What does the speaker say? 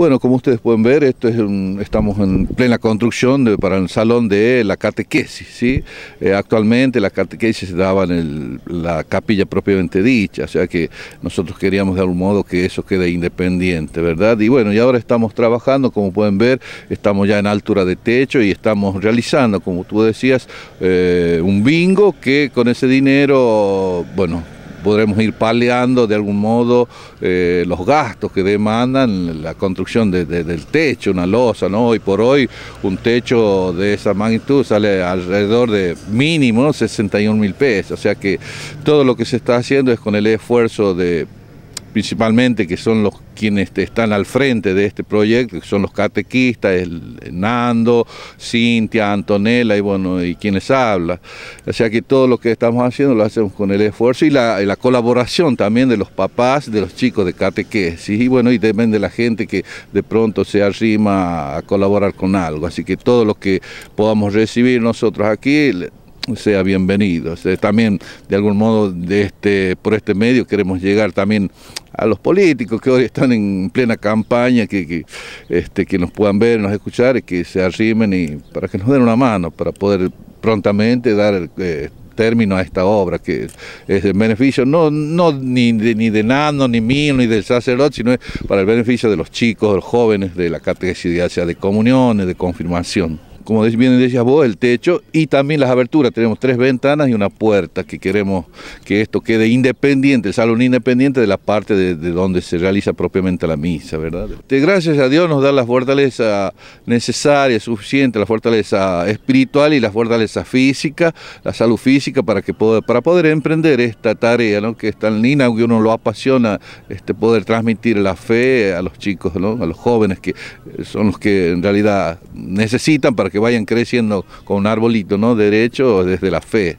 Bueno, como ustedes pueden ver, esto es un, estamos en plena construcción para el salón de la catequesis. ¿sí? Eh, actualmente la catequesis se daba en la capilla propiamente dicha, o sea que nosotros queríamos de algún modo que eso quede independiente, ¿verdad? Y bueno, y ahora estamos trabajando, como pueden ver, estamos ya en altura de techo y estamos realizando, como tú decías, eh, un bingo que con ese dinero, bueno, podremos ir paliando de algún modo eh, los gastos que demandan la construcción del techo, una losa, ¿no? Hoy por hoy un techo de esa magnitud sale alrededor de mínimo 61 mil pesos, o sea que todo lo que se está haciendo es con el esfuerzo de principalmente que son los quienes están al frente de este proyecto, que son los catequistas, el Nando, Cintia, Antonella y bueno, y quienes hablan. O sea que todo lo que estamos haciendo lo hacemos con el esfuerzo y la, colaboración también de los papás, de los chicos de catequesis y bueno, y también de la gente que de pronto se arrima a colaborar con algo. Así que todo lo que podamos recibir nosotros aquí sea bienvenido. También, de algún modo, de este, por este medio queremos llegar también a los políticos que hoy están en plena campaña, que, este, que nos puedan ver, nos escuchar y que se arrimen y para que nos den una mano, para poder prontamente dar el... Eh, término a esta obra, que es el beneficio no, no ni, de, ni de Nano, ni mío, ni del sacerdote, sino para el beneficio de los chicos, de los jóvenes, de la catequesis, sea de comuniones, de confirmación como bien decías vos, el techo y también las aberturas. Tenemos tres ventanas y una puerta que queremos que esto quede independiente, el salón independiente de la parte de, donde se realiza propiamente la misa, ¿verdad? gracias a Dios nos da la fortaleza necesaria, suficiente, la fortaleza espiritual y la fortaleza física, la salud física para, que poder, para poder emprender esta tarea, Que es tan linda, que uno lo apasiona, este, poder transmitir la fe a los chicos, ¿no? A los jóvenes que son los que en realidad necesitan para que vayan creciendo con un arbolito, ¿no? Derecho desde la fe.